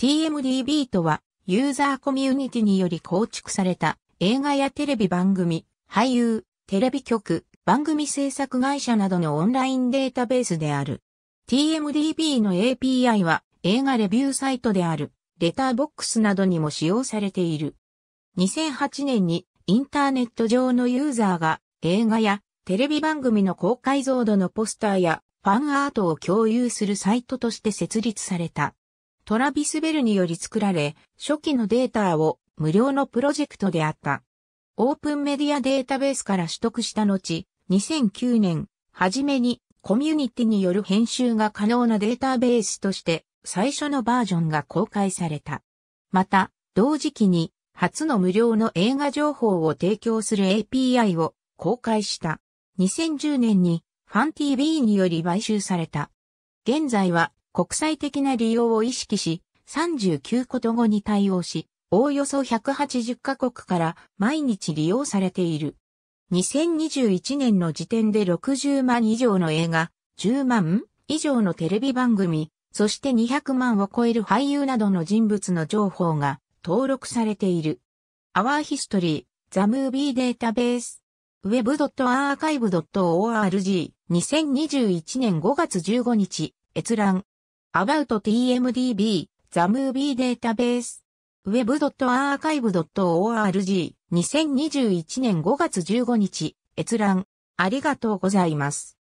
TMDB とは、ユーザーコミュニティにより構築された映画やテレビ番組、俳優、テレビ局、番組制作会社などのオンラインデータベースである。TMDB の API は映画レビューサイトである、レターボックスなどにも使用されている。2008年にインターネット上のユーザーが映画やテレビ番組の高解像度のポスターやファンアートを共有するサイトとして設立された。トラビス・ベルにより作られ、初期のデータを無料のプロジェクトであった。オープンメディアデータベースから取得した後、2009年、初めにコミュニティによる編集が可能なデータベースとして最初のバージョンが公開された。また、同時期に初の無料の映画情報を提供する API を公開した。2010年にファン TV により買収された。現在は国際的な利用を意識し、39こと語に対応し、おおよそ180カ国から毎日利用されている。2021年の時点で60万以上の映画、10万以上のテレビ番組、そして200万を超える俳優などの人物の情報が登録されている。Our History, The Movie Database, web.archive.org 2021年5月15日、閲覧。about.tmdb, the movie database, web.archive.org、2021年5月15日、閲覧、ありがとうございます。